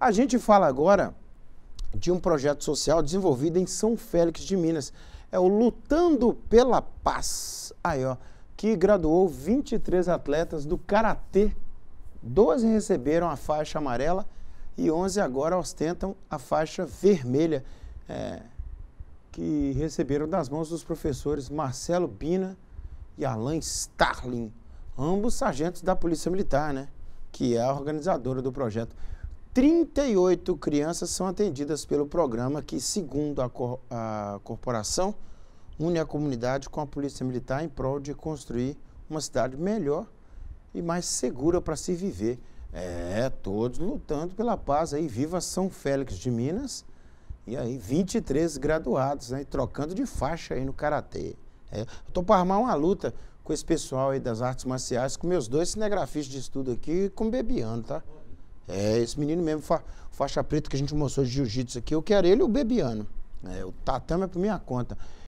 A gente fala agora de um projeto social desenvolvido em São Félix de Minas. É o Lutando pela Paz, aí ó, que graduou 23 atletas do Karatê. 12 receberam a faixa amarela e 11 agora ostentam a faixa vermelha, é, que receberam das mãos dos professores Marcelo Bina e Alan Starling, ambos sargentos da Polícia Militar, né? Que é a organizadora do projeto. 38 crianças são atendidas pelo programa que, segundo a, cor, a, corporação, une a comunidade com a Polícia Militar em prol de construir uma cidade melhor e mais segura para se viver. É, todos lutando pela paz aí. Viva São Félix de Minas. E aí, 23 graduados, né? Trocando de faixa aí no Karatê. É, Estou para armar uma luta com esse pessoal aí das artes marciais, com meus dois cinegrafistas de estudo aqui e com Bebiano, tá? É esse menino mesmo, fa faixa preta que a gente mostrou de jiu-jitsu aqui. Eu quero ele e o Bebiano. É, o tatame é por minha conta.